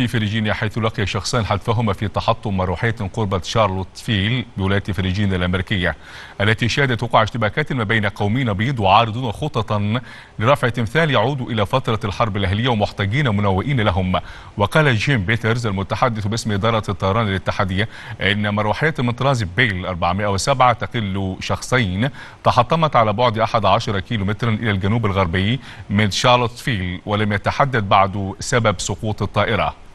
في فرجينيا حيث لقي شخصان حتفهما في تحطم مروحية قرب فيل بولاية فريجينيا الأمريكية التي شهدت وقوع اشتباكات ما بين قومين بيض وعارضون خططا لرفع تمثال يعود إلى فترة الحرب الأهلية ومحتجين منوئين لهم وقال جيم بيترز المتحدث باسم إدارة الطيران الاتحادية أن مروحية من طراز بيل 407 تقل شخصين تحطمت على بعد 11 كيلومترا إلى الجنوب الغربي من شارلوت فيل ولم يتحدد بعد سبب سقوط الطائرة